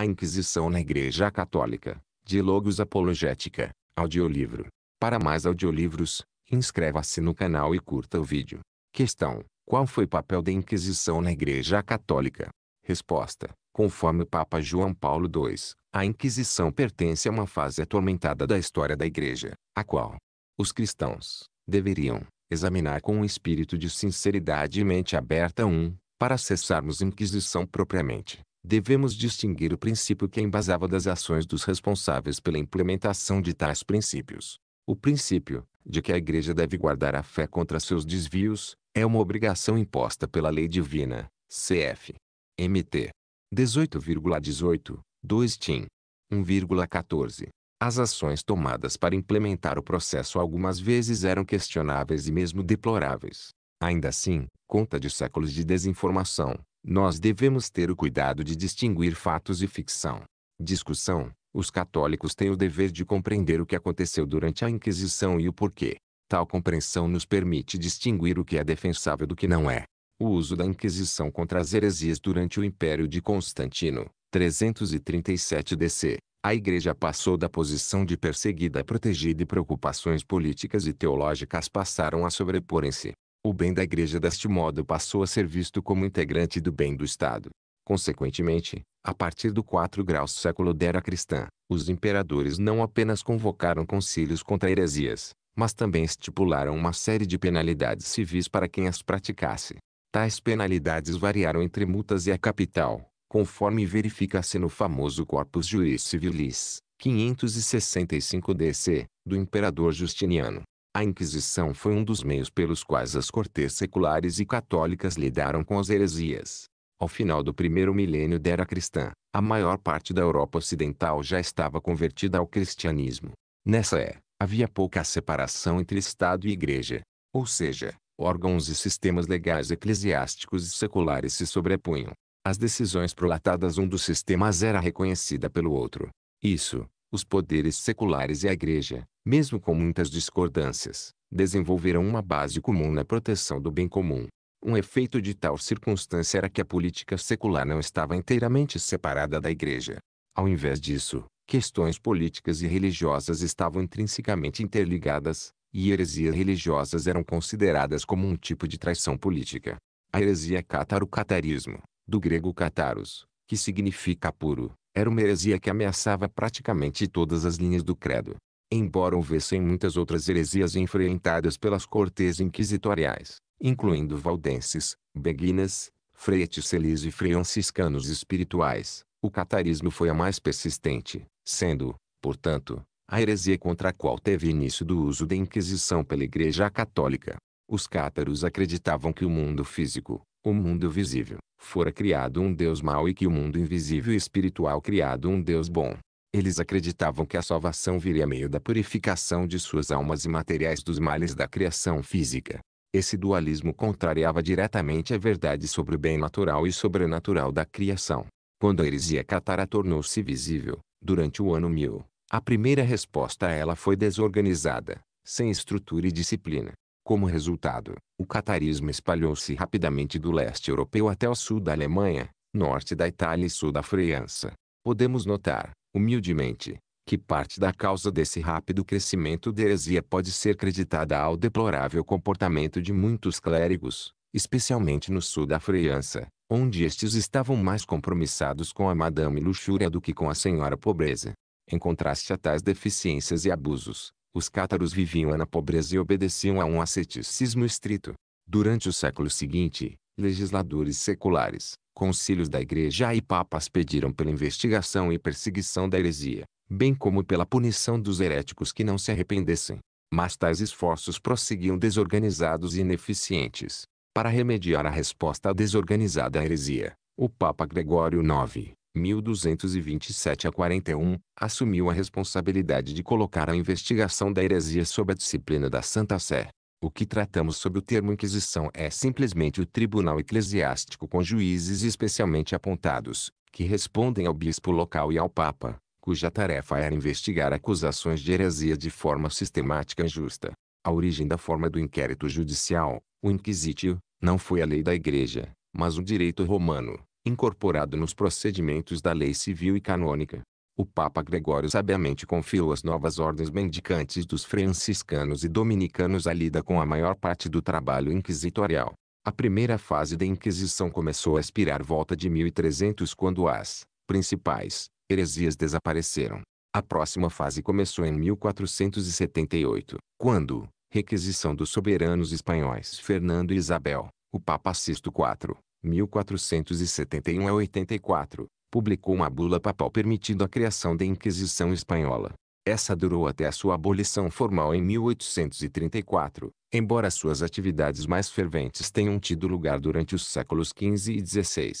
A Inquisição na Igreja Católica, de Logos Apologética, audiolivro. Para mais audiolivros, inscreva-se no canal e curta o vídeo. Questão: Qual foi o papel da Inquisição na Igreja Católica? Resposta: Conforme o Papa João Paulo II, a Inquisição pertence a uma fase atormentada da história da Igreja, a qual os cristãos deveriam examinar com um espírito de sinceridade e mente aberta um, para cessarmos a Inquisição propriamente devemos distinguir o princípio que embasava das ações dos responsáveis pela implementação de tais princípios. O princípio, de que a Igreja deve guardar a fé contra seus desvios, é uma obrigação imposta pela lei divina, cf. MT 18,18, 2 Tim 1,14. As ações tomadas para implementar o processo algumas vezes eram questionáveis e mesmo deploráveis. Ainda assim, conta de séculos de desinformação, nós devemos ter o cuidado de distinguir fatos e ficção. Discussão. Os católicos têm o dever de compreender o que aconteceu durante a Inquisição e o porquê. Tal compreensão nos permite distinguir o que é defensável do que não é. O uso da Inquisição contra as heresias durante o Império de Constantino, 337 DC, a Igreja passou da posição de perseguida a protegida e preocupações políticas e teológicas passaram a sobreporem-se. O bem da igreja deste modo passou a ser visto como integrante do bem do Estado. Consequentemente, a partir do 4 grau século da era cristã, os imperadores não apenas convocaram concílios contra heresias, mas também estipularam uma série de penalidades civis para quem as praticasse. Tais penalidades variaram entre multas e a capital, conforme verifica-se no famoso Corpus Juris Civilis, 565 DC, do imperador Justiniano. A Inquisição foi um dos meios pelos quais as cortes seculares e católicas lidaram com as heresias. Ao final do primeiro milênio da era cristã, a maior parte da Europa ocidental já estava convertida ao cristianismo. Nessa é, havia pouca separação entre Estado e Igreja. Ou seja, órgãos e sistemas legais eclesiásticos e seculares se sobrepunham. As decisões prolatadas um dos sistemas era reconhecida pelo outro. Isso, os poderes seculares e a Igreja, mesmo com muitas discordâncias, desenvolveram uma base comum na proteção do bem comum. Um efeito de tal circunstância era que a política secular não estava inteiramente separada da Igreja. Ao invés disso, questões políticas e religiosas estavam intrinsecamente interligadas, e heresias religiosas eram consideradas como um tipo de traição política. A heresia cátaro catarismo do grego cataros, que significa puro, era uma heresia que ameaçava praticamente todas as linhas do credo. Embora houvessem muitas outras heresias enfrentadas pelas cortes inquisitoriais, incluindo valdenses, beguinas, freiteselis e franciscanos espirituais, o catarismo foi a mais persistente, sendo, portanto, a heresia contra a qual teve início do uso da Inquisição pela Igreja Católica. Os cátaros acreditavam que o mundo físico, o mundo visível, fora criado um Deus mau e que o mundo invisível e espiritual criado um Deus bom. Eles acreditavam que a salvação viria meio da purificação de suas almas imateriais dos males da criação física. Esse dualismo contrariava diretamente a verdade sobre o bem natural e sobrenatural da criação. Quando a heresia catara tornou-se visível, durante o ano 1000, a primeira resposta a ela foi desorganizada, sem estrutura e disciplina. Como resultado, o catarismo espalhou-se rapidamente do leste europeu até o sul da Alemanha, norte da Itália e sul da França. Podemos notar, humildemente, que parte da causa desse rápido crescimento da heresia pode ser creditada ao deplorável comportamento de muitos clérigos, especialmente no sul da França, onde estes estavam mais compromissados com a madame luxúria do que com a senhora pobreza. Em contraste a tais deficiências e abusos, os cátaros viviam na pobreza e obedeciam a um asceticismo estrito. Durante o século seguinte, legisladores seculares, concílios da igreja e papas pediram pela investigação e perseguição da heresia, bem como pela punição dos heréticos que não se arrependessem. Mas tais esforços prosseguiam desorganizados e ineficientes. Para remediar a resposta desorganizada à heresia, o Papa Gregório IX, 1227 a 41, assumiu a responsabilidade de colocar a investigação da heresia sob a disciplina da Santa Sé. O que tratamos sob o termo Inquisição é simplesmente o tribunal eclesiástico com juízes especialmente apontados, que respondem ao bispo local e ao Papa, cuja tarefa era investigar acusações de heresia de forma sistemática e justa. A origem da forma do inquérito judicial, o inquisitio, não foi a lei da Igreja, mas o direito romano incorporado nos procedimentos da lei civil e canônica. O Papa Gregório sabiamente confiou as novas ordens mendicantes dos franciscanos e dominicanos a lida com a maior parte do trabalho inquisitorial. A primeira fase da Inquisição começou a expirar volta de 1300 quando as principais heresias desapareceram. A próxima fase começou em 1478, quando, requisição dos soberanos espanhóis Fernando e Isabel, o Papa Sisto IV 1471 a 84, publicou uma bula papal permitindo a criação da Inquisição Espanhola. Essa durou até a sua abolição formal em 1834, embora suas atividades mais ferventes tenham tido lugar durante os séculos XV e XVI.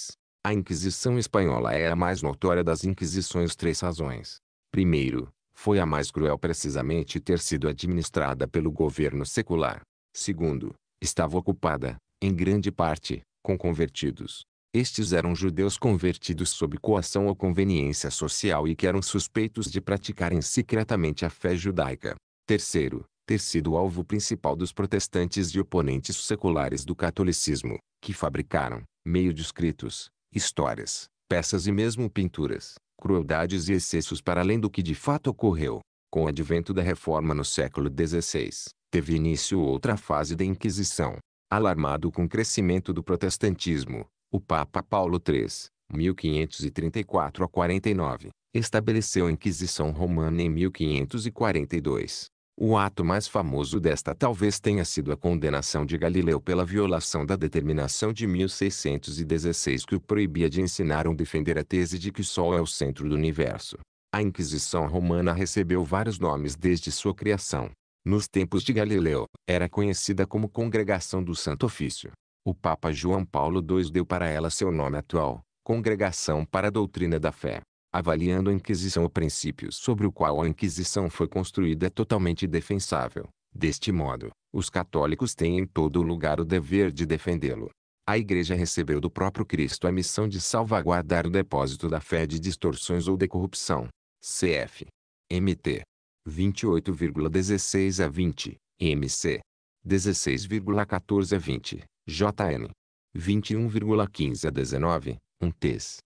A Inquisição Espanhola é a mais notória das Inquisições três razões. Primeiro, foi a mais cruel precisamente ter sido administrada pelo governo secular. Segundo, estava ocupada, em grande parte, com convertidos. Estes eram judeus convertidos sob coação ou conveniência social e que eram suspeitos de praticarem secretamente a fé judaica. Terceiro, ter sido alvo principal dos protestantes e oponentes seculares do catolicismo, que fabricaram, meio de escritos, histórias, peças e mesmo pinturas, crueldades e excessos para além do que de fato ocorreu. Com o advento da Reforma no século XVI, teve início outra fase da Inquisição, Alarmado com o crescimento do protestantismo, o Papa Paulo III, 1534 a 49, estabeleceu a Inquisição Romana em 1542. O ato mais famoso desta talvez tenha sido a condenação de Galileu pela violação da determinação de 1616 que o proibia de ensinar ou defender a tese de que o Sol é o centro do universo. A Inquisição Romana recebeu vários nomes desde sua criação nos tempos de Galileu, era conhecida como Congregação do Santo Ofício. O Papa João Paulo II deu para ela seu nome atual, Congregação para a Doutrina da Fé. Avaliando a Inquisição o princípio sobre o qual a Inquisição foi construída é totalmente defensável. Deste modo, os católicos têm em todo lugar o dever de defendê-lo. A Igreja recebeu do próprio Cristo a missão de salvaguardar o depósito da fé de distorções ou de corrupção. Cf. MT 28,16 a 20, MC. 16,14 a 20, JN. 21,15 a 19, 1 TES.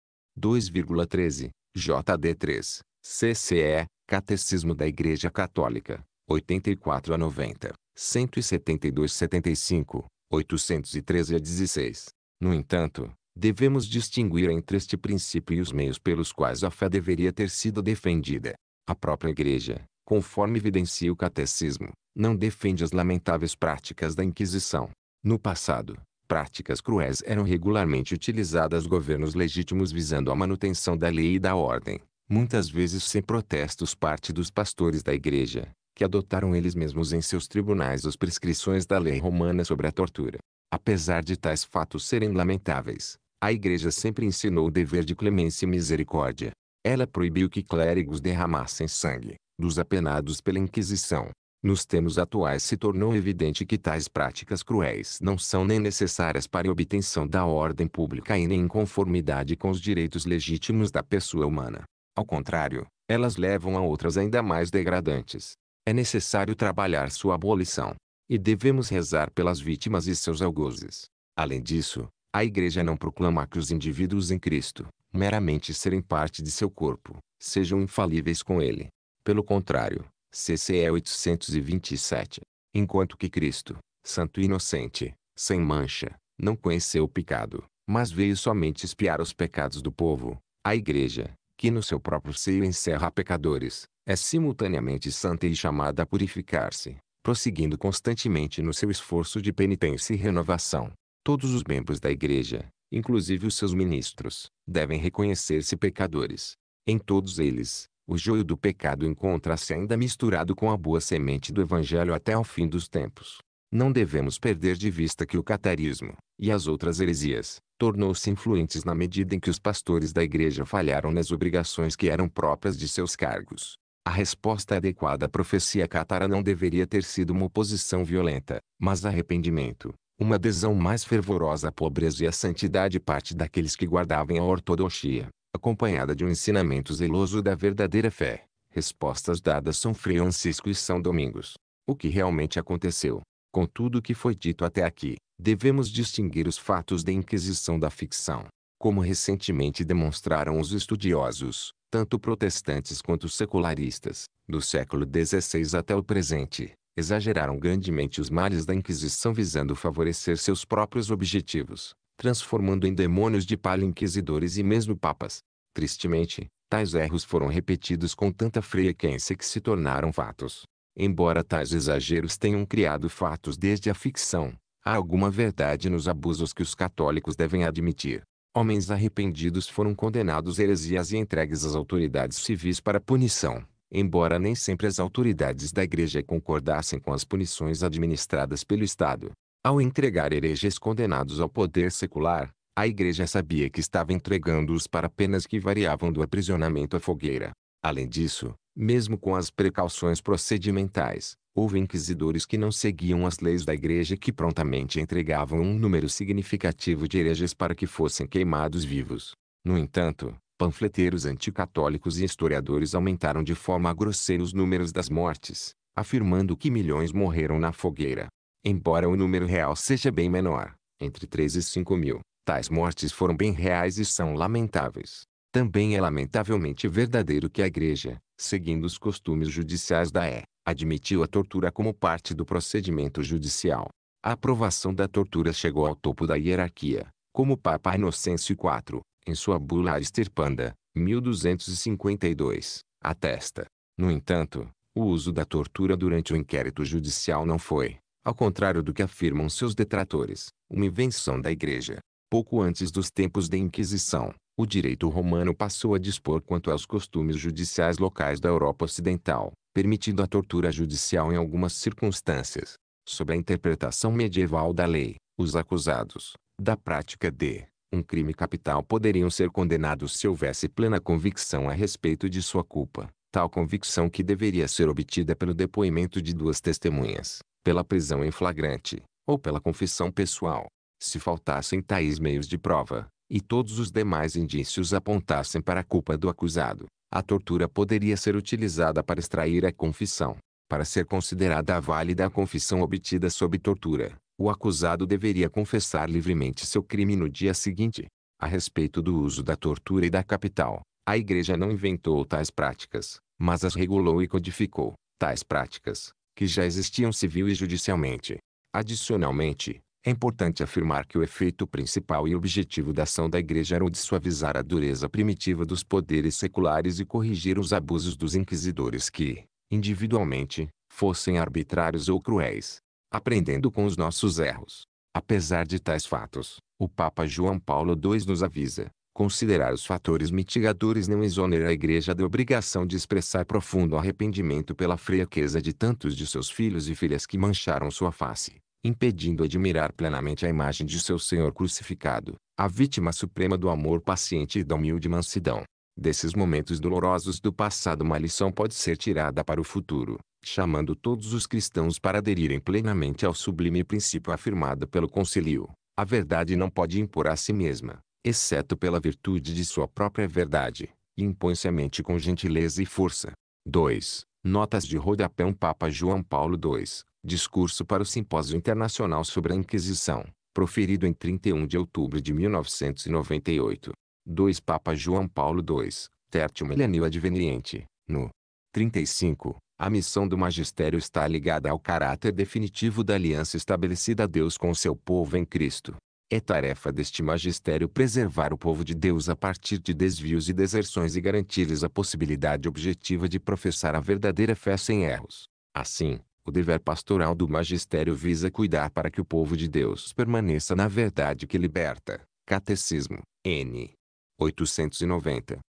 2,13, JD3, CCE, Catecismo da Igreja Católica, 84 a 90, 172 75, 813 a 16. No entanto, devemos distinguir entre este princípio e os meios pelos quais a fé deveria ter sido defendida. A própria Igreja, conforme evidencia o catecismo, não defende as lamentáveis práticas da Inquisição. No passado, práticas cruéis eram regularmente utilizadas governos legítimos visando a manutenção da lei e da ordem, muitas vezes sem protestos parte dos pastores da igreja, que adotaram eles mesmos em seus tribunais as prescrições da lei romana sobre a tortura. Apesar de tais fatos serem lamentáveis, a igreja sempre ensinou o dever de clemência e misericórdia. Ela proibiu que clérigos derramassem sangue, dos apenados pela Inquisição. Nos termos atuais se tornou evidente que tais práticas cruéis não são nem necessárias para a obtenção da ordem pública e nem em conformidade com os direitos legítimos da pessoa humana. Ao contrário, elas levam a outras ainda mais degradantes. É necessário trabalhar sua abolição. E devemos rezar pelas vítimas e seus algozes. Além disso, a Igreja não proclama que os indivíduos em Cristo, meramente serem parte de seu corpo, sejam infalíveis com ele. Pelo contrário, CCE 827. Enquanto que Cristo, santo e inocente, sem mancha, não conheceu o pecado, mas veio somente espiar os pecados do povo, a igreja, que no seu próprio seio encerra pecadores, é simultaneamente santa e chamada a purificar-se, prosseguindo constantemente no seu esforço de penitência e renovação. Todos os membros da igreja, inclusive os seus ministros, devem reconhecer-se pecadores. Em todos eles, o joio do pecado encontra-se ainda misturado com a boa semente do Evangelho até ao fim dos tempos. Não devemos perder de vista que o catarismo, e as outras heresias, tornou-se influentes na medida em que os pastores da igreja falharam nas obrigações que eram próprias de seus cargos. A resposta adequada à profecia catara não deveria ter sido uma oposição violenta, mas arrependimento, uma adesão mais fervorosa à pobreza e à santidade parte daqueles que guardavam a ortodoxia acompanhada de um ensinamento zeloso da verdadeira fé. Respostas dadas São Francisco e São Domingos. O que realmente aconteceu, com tudo o que foi dito até aqui, devemos distinguir os fatos da Inquisição da ficção. Como recentemente demonstraram os estudiosos, tanto protestantes quanto secularistas, do século XVI até o presente, exageraram grandemente os males da Inquisição visando favorecer seus próprios objetivos transformando em demônios de palha inquisidores e mesmo papas. Tristemente, tais erros foram repetidos com tanta frequência que se tornaram fatos. Embora tais exageros tenham criado fatos desde a ficção, há alguma verdade nos abusos que os católicos devem admitir. Homens arrependidos foram condenados heresias e entregues às autoridades civis para punição, embora nem sempre as autoridades da igreja concordassem com as punições administradas pelo Estado. Ao entregar hereges condenados ao poder secular, a igreja sabia que estava entregando-os para penas que variavam do aprisionamento à fogueira. Além disso, mesmo com as precauções procedimentais, houve inquisidores que não seguiam as leis da igreja e que prontamente entregavam um número significativo de hereges para que fossem queimados vivos. No entanto, panfleteiros anticatólicos e historiadores aumentaram de forma grosseira os números das mortes, afirmando que milhões morreram na fogueira. Embora o número real seja bem menor, entre 3 e 5 mil, tais mortes foram bem reais e são lamentáveis. Também é lamentavelmente verdadeiro que a Igreja, seguindo os costumes judiciais da E, admitiu a tortura como parte do procedimento judicial. A aprovação da tortura chegou ao topo da hierarquia, como Papa Inocêncio IV, em sua bula Aristerpanda, 1252, atesta. No entanto, o uso da tortura durante o inquérito judicial não foi, ao contrário do que afirmam seus detratores, uma invenção da Igreja. Pouco antes dos tempos da Inquisição, o direito romano passou a dispor quanto aos costumes judiciais locais da Europa Ocidental, permitindo a tortura judicial em algumas circunstâncias. Sob a interpretação medieval da lei, os acusados, da prática de um crime capital poderiam ser condenados se houvesse plena convicção a respeito de sua culpa, tal convicção que deveria ser obtida pelo depoimento de duas testemunhas, pela prisão em flagrante, ou pela confissão pessoal. Se faltassem tais meios de prova, e todos os demais indícios apontassem para a culpa do acusado, a tortura poderia ser utilizada para extrair a confissão. Para ser considerada válida a confissão obtida sob tortura, o acusado deveria confessar livremente seu crime no dia seguinte. A respeito do uso da tortura e da capital, a Igreja não inventou tais práticas, mas as regulou e codificou. Tais práticas, que já existiam civil e judicialmente. Adicionalmente, é importante afirmar que o efeito principal e objetivo da ação da Igreja era o de suavizar a dureza primitiva dos poderes seculares e corrigir os abusos dos inquisidores que, individualmente, fossem arbitrários ou cruéis. Aprendendo com os nossos erros. Apesar de tais fatos, o Papa João Paulo II nos avisa: Considerar os fatores mitigadores não exonera a igreja da obrigação de expressar profundo arrependimento pela fraqueza de tantos de seus filhos e filhas que mancharam sua face, impedindo admirar plenamente a imagem de seu Senhor crucificado, a vítima suprema do amor paciente e da humilde mansidão. Desses momentos dolorosos do passado uma lição pode ser tirada para o futuro, chamando todos os cristãos para aderirem plenamente ao sublime princípio afirmado pelo concílio. A verdade não pode impor a si mesma, exceto pela virtude de sua própria verdade, e impõe-se à mente com gentileza e força. 2. Notas de rodapé Papa João Paulo II, discurso para o Simpósio Internacional sobre a Inquisição, proferido em 31 de outubro de 1998. 2. Papa João Paulo II, Tertium Milenio Adveniente, no 35. A missão do magistério está ligada ao caráter definitivo da aliança estabelecida a Deus com seu povo em Cristo. É tarefa deste magistério preservar o povo de Deus a partir de desvios e deserções e garantir-lhes a possibilidade objetiva de professar a verdadeira fé sem erros. Assim, o dever pastoral do magistério visa cuidar para que o povo de Deus permaneça na verdade que liberta. Catecismo, N. 890.